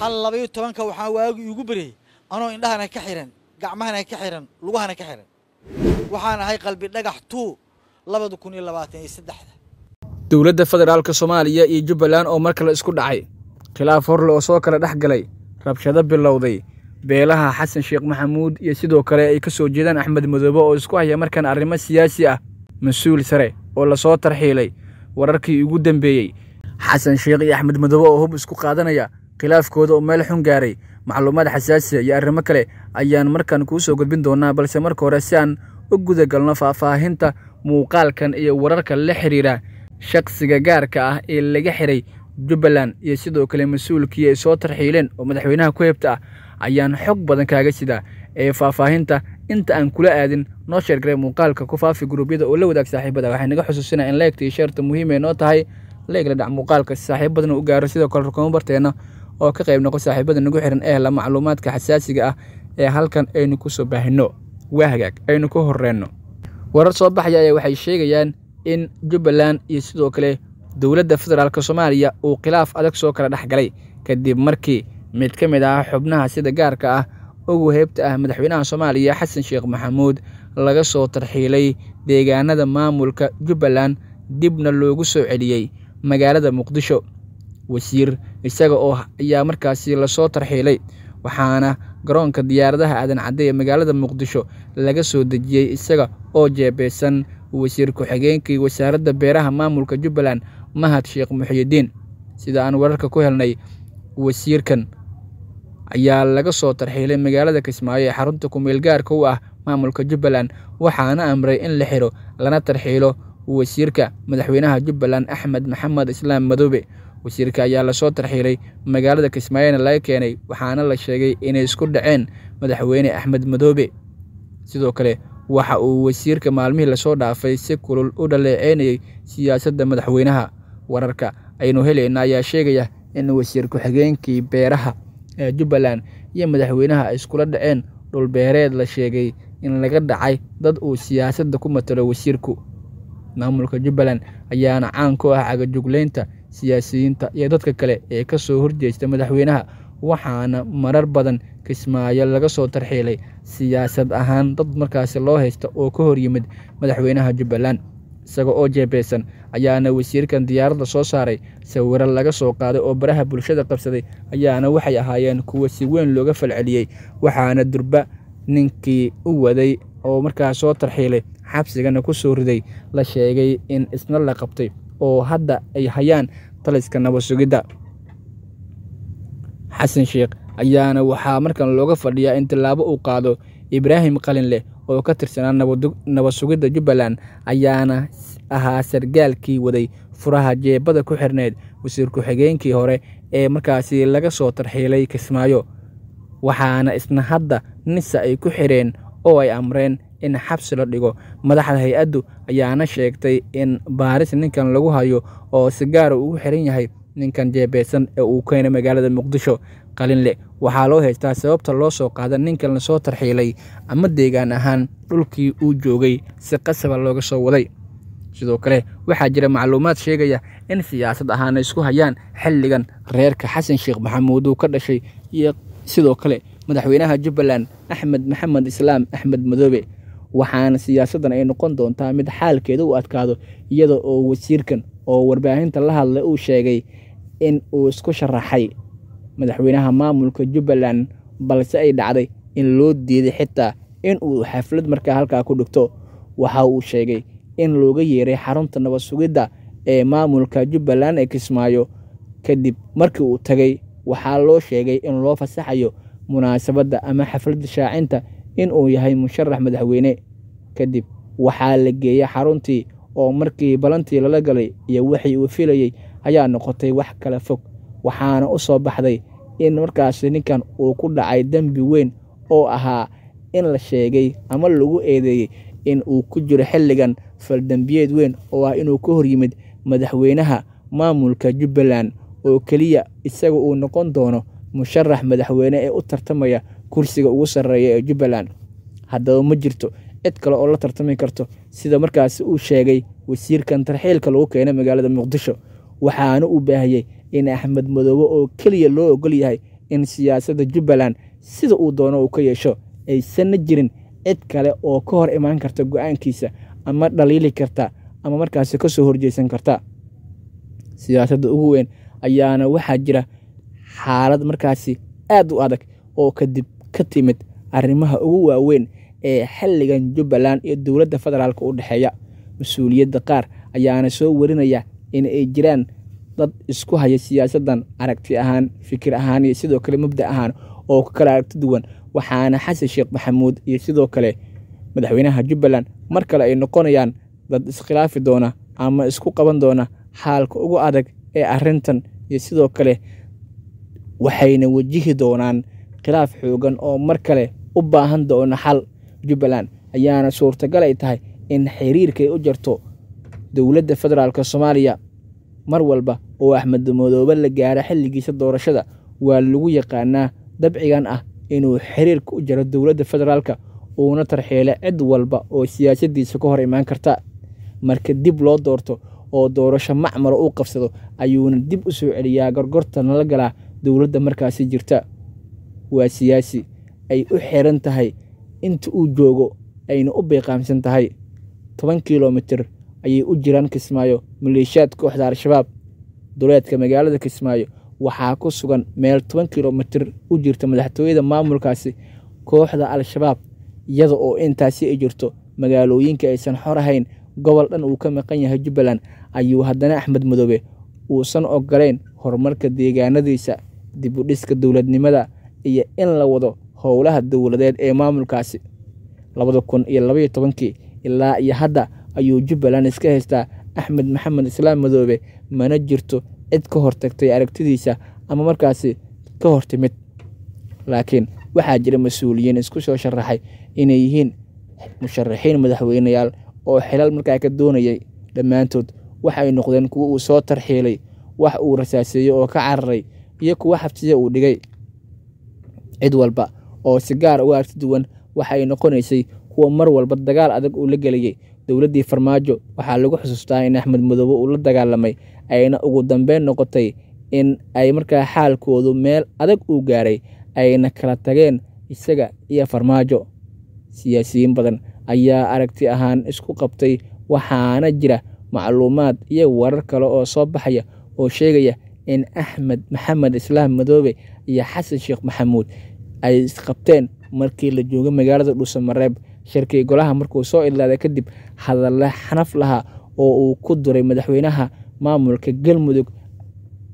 hal labayo tobanka waxaa waagi iigu baryey anoo indhahana ka xiran gacmahana ka xiran lugahana ka xihan waxaan ahay qalbi dhagax tuu labada kun iyo labaatan iyo saddexda dowladda federaalka soomaaliya iyo jubbaland oo mar kale isku dhacay khilaaf horle oo soo kala dhex galay rabshado bilowday beelaha xasan sheekh maxamuud iyo sidoo kale ay ka soo jeedaan axmed madoobe oo isku haya markan arrimo siyaasi ah mas-uul sare oo lasoo tarxiilay wararkii ugu dambeeyey xasan sheekh iyo axmed madoobe oo hub isku qaadanaya khilaafkooda oo meel xun gaaray macluumaad xasaasiya ah iyo arrimo kale ayaan markaan kuu soo gudbin doonaa balse marka hore si aan u gudagalno faahfaahinta muuqaalkan iyo wararka la xidhiira shaqsiga gaarka ah ee laga xidhay jubbaland iyo sidoo kale mas-uulkii ay soo tarxiileen oo madaxweynaha ku kuheebta ah ayaan xog badan kaaga sidaa ee faahfaahinta inta aan kula aadin noo sheergaray muuqaalka ku faafi guruubyada oo la wadaag saaxiibada waxay naga xusuusinaa in laegta iyo sheerta muhiim ay noo tahay laegla dhac muuqaalka si saaxiibadana u gaaro sidoo kale rukumo barteenna oo ka qayb noqon saaxiibada nagu xiran ee la macluumaadka xasaasiga ah ee halkan aynu kusoo baahinno waa hagaag aynu ku horreenno warar soo baxaya ayaa waxay sheegayaan in jubbaland iyo sidoo kale dowladda federaalka soomaaliya uu khilaaf adag soo kala dhex galay kadib markii mid ka mid ah xubnaha sida gaarka ah ugu heebta ah madaxweynaha soomaaliya xasan sheekh maxamuud laga soo tarxiilay deegaanada maamulka jubbaland dibna loogu soo celiyey magaalada muqdisho wasiir isaga oo ayaa markaasi lasoo tarxiilay waxaana garoonka diyaaradaha aadan cadde ee magaalada muqdisho laga soo dejiyey isaga oo jeebeysan wasiir ku-xigeenkii wasaaradda beeraha maamulka jubbaland mahad sheekh muxiyidiin sida aan wararka ku helnay wasiirkan ayaa laga soo tarxiilay magaalada kismaayo ee xarunta ku-meel gaarka u ah maamulka jubbaland waxaana amray in la xiro lana tarxiilo wasiirka madaxweynaha jubbaland axmed maxamed islaam madoobe wasiirka ayaa lasoo tarxiilay magaalada kismaayona laga keenay waxaana la sheegay inay isku dhaceen madaxweyne axmed madoobe sidoo kale waxa uu wasiirka maalmihii lasoo dhaafay si kulul u dhaleeceynayay siyaasadda madaxweynaha wararka aynu helayna ayaa sheegaya in wasiir ku-xigeenkii beeraha ee jubbaland iyo madaxweynaha ay iskula dhaceen dhulbeereed la sheegay in laga dhacay dad uu siyaasadda ku matalo wasiirku maamulka jubbaland ayaana caan ku ah cagajuglaynta siyaasiyiinta iyo dadka kale ee ka soo horjeesta madaxweynaha waxaana marar badan kismaayo laga soo tarxiilay siyaasad ahaan dad markaasi loo haysta oo ka hor yimid madaxweynaha jubbaland isaga oo jeebeysan ayaana wasiirkan diyaaradda soo saaray sawiro laga soo qaaday oo baraha bulshada qabsaday ayaana waxay ahaayeen kuwa si weyn looga falceliyey waxaana durba ninkii u waday oo markaas soo tarxiilay xabsigana ku soo riday la sheegay in isna la qabtay oo hadda ay hayaan taliska nabadsugidda xasan sheekh ayaana waxaa markan looga fadhiyaa in tallaabo uu qaado ibraahim qalin leh oo ka tirsanaa nabadsugidda jubbaland ayaana ahaa sargaalkii waday furaha jeebada ku xirnayd wasiir ku-xigeenkii hore ee markaasi laga soo tarxiilay kismaayo waxaana isna hadda nisa ay ku xidheen oo ay amreen in xabsi la dhigo madaxda hay-addu ayaana sheegtay in baaris ninkan lagu hayo oo sigaara ah ugu xiran yahay ninkan jeebeysan ee uu keenay magaalada muqdisho qalinle waxaa loo haystaa sababta loo soo qaada ninkan lasoo tarxiilay ama deegaan ahaan dhulkii uu joogay si qasaba looga soo waday sidoo kale waxaa jira macluumaad sheegaya in siyaasad ahaana isku hayaan xilligan reerka xasan sheekh maxamuud uu ka dhashay iyo sidoo kale madaxweynaha jubbaland axmed maxamed islaam axmed madoobe waxaana siyaasaddan ay noqon doontaa mid xaalkeeda u adkaado iyada oo wasiirkan oo warbaahinta la hadlay uu sheegay in uu isku sharaxay madaxweynaha maamulka jubbaland balse ay dhacday in loo diiday xitaa in uu xaflad markaa halkaa ku dhigto waxa uu sheegay in looga yeeray xarunta nabadsugidda ee maamulka jubbaland ee kismaayo kadib markii uu tagay waxaa loo sheegay in loo fasaxayo munaasabadda ama xafladda shaacinta in uu yahay musharax madaxweyne kadib waxaa la geeyey xaruntii oo markii balantii lala galay iyo wixii uu filayey ayaa noqotay wax kala fog waxaana u soo baxday in markaasi ninkan uu ku dhacay dembi weyn oo ahaa in la sheegay ama lagu eedeeyey in uu ku jiro xilligan faldembiyeed weyn oo ah inuu ka hor yimid madaxweynaha maamulka jubbaland oo keliya isaga uu noqon doono musharax madaxweyne ee u tartamaya kursiga ugu sareeya ee jubbaland haddaba ma jirto cid kale oo la tartami karto sida markaasi uu sheegay wasiirkan tarxiilka lagu keenay magaalada muqdisho waxaana uu baahiyey in axmed madoobe oo keliya loo ogol yahay in siyaasadda jubbaland sida uu doono uu ka yeesho aysanna jirin cid kale oo ka hor imaan karta go'aankiisa ama dhaliili karta ama markaasi ka soo horjeysan karta siyaasadda ugu weyn ayaana waxaa jira xaalad markaasi aad u adag oo kadib ka timid arrimaha ugu waaweyn ee xilligan jubbaland iyo dowladda federaalk u dhexeeya mas-uuliyadda qaar ayaana soo warinaya in ay jiraan dad isku haya siyaasaddan aragti ahaan fikir ahaan iyo sidoo kale mabda ahaan oo ka kala aragti duwan waxaana xasan sheekh maxamuud iyo sidoo kale madaxweynaha jubbaland mar kale ay noqonayaan dad iskhilaafi doona ama isku qaban doona xaalka ugu adag ee arrintan iyo sidoo kale waxayna wajihi doonaan khilaaf xoogan oo mar kale u baahan doono xal jubbaland ayaana suurtagal ay tahay in xiriirkay u jarto dowladda federaalk soomaaliya mar walba oo axmed madoobe la gaara xilligiisa doorashada waa lagu yaqaanaa dabcigan ah inuu xiriirka u jaro dowladda federaalka uuna tarxeela cid walba oo siyaasaddiisa ka hor imaan karta marka dib loo doorto oo doorasho macmara uu qabsado ayuuna dib u soo celiyaa gorgorta nala galaa dowladda markaasi jirta waa siyaasi ay u xiran tahay inta uu joogo ayna u biiqaamsan tahay toban kilomitir ayay u jiraan kismaayo maleeshiyaad kooxda al-shabaab duleedka magaalada kismaayo waxaa ku sugan meel toban kilomitir u jirta madaxtooyada maamulkaasi kooxda al-shabaab iyada oo intaasi ay jirto magaalooyinka aysan xor ahayn gobol dhan uu ka maqan yahay jubbaland ayuu haddana axmed madoobe uusan ogolayn horumarka deegaanadiisa dib u dhiska dowladnimada iyo in la wado howlaha dowladeed ee maamulkaasi labada kun iyo labaiyo tobankii ilaa iyo hadda ayuu jubbaland iska haystaa axmed maxamed islaam madoobe mana jirto cid ka hortagtay aragtidiisa ama markaasi ka hortimid laakiin waxaa jira mas-uuliyiin isku soo sharaxay inay yihiin musharaxiin madaxweyneyaal oo xilal markaa ka doonayay dhammaantood waxay noqdeen kuwa uu soo tarxiilay wax uu rasaaseeyey oo ka cararay iyo kuwa xabsiya uu dhigay cid walba oo si gaar ah u aragti duwan waxa ay noqonaysay kuwa mar walba dagaal adag uu la gelayay dowladdii farmaajo waxaa lagu xusuustaa in axmed mudoobe uu la dagaalamay ayna ugu dambeyn noqotay in ay markaa xaalkoodu meel adag uu gaaray ayna kala tageen isaga iyo farmaajo siyaasiyiin badan ayaa aragti ahaan isku qabtay waxaana jira macluumaad iyo warar kale oo soo baxaya oo sheegaya in axmed maxamed islaam madoobe iyo xasan sheekh maxamuud ay isqabteen markii la joogay magaalada dhuusamareeb shirkii golaha markuu soo idlaaday kadib hadalle xanaf lahaa oo uu ku duray madaxweynaha maamulka galmudug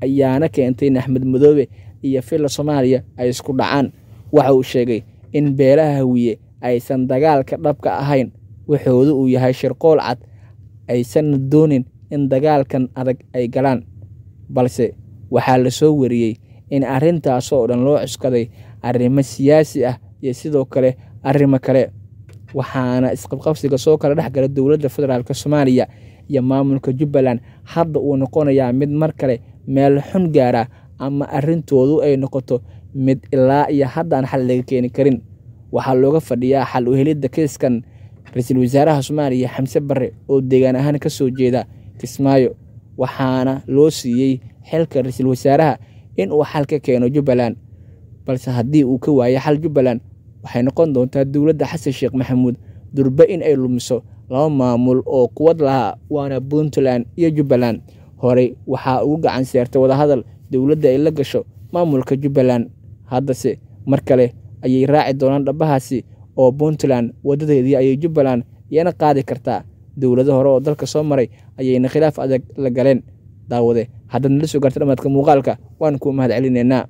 ayaana keentay in axmed madoobe iyo filla soomaaliya ay isku dhacaan waxa uu sheegay in beelaha wiye aysan dagaalka dhabka ahayn waxoodu uu yahay shirqool cad aysanna doonin in dagaalkan adag ay galaan balse waxaa lasoo wariyey in arrintaasoo dhan loo cuskaday arrimo siyaasi ah iyo sidoo kale arrimo kale waxaana isqabqabsiga soo kala dhexgala dowladda federaalk soomaaliya iyo maamulka jubbaland hadda uu noqonayaa mid mar kale meel xun gaara ama arrintoodu ay noqoto mid ilaa iyo haddaan xal laga keeni karin waxaa looga fadhiyaa xal uhelidda kiiskan ra-iisul wasaaraha soomaaliya xamse barre oo deegaan ahaan ka soo jeeda kismaayo waxaana loo siiyey xilka ra-iisul wasaaraha in uu xal ka keeno jubbaland balse haddii uu ka waayo xal jubbaland waxay noqon doontaa dowladda xasan sheekh maxamuud durbe in ay lumiso laba maamul oo quwad lahaa waana puntland iyo jubbaland horey waxaa ugu gacan seertay wadahadal dowladda ay la gasho maamulka jubbaland haddase mar kale ayay raaci doonaan dhabbahaasi oo puntland waddadeedii ayay jubbaland iyana qaadi kartaa dowlado hore oo dalka soo maray ayayna khilaaf adag la galeen daawade haddadna la soo gaarta dhammaadka muuqaalka waan kuu mahad celinaynaa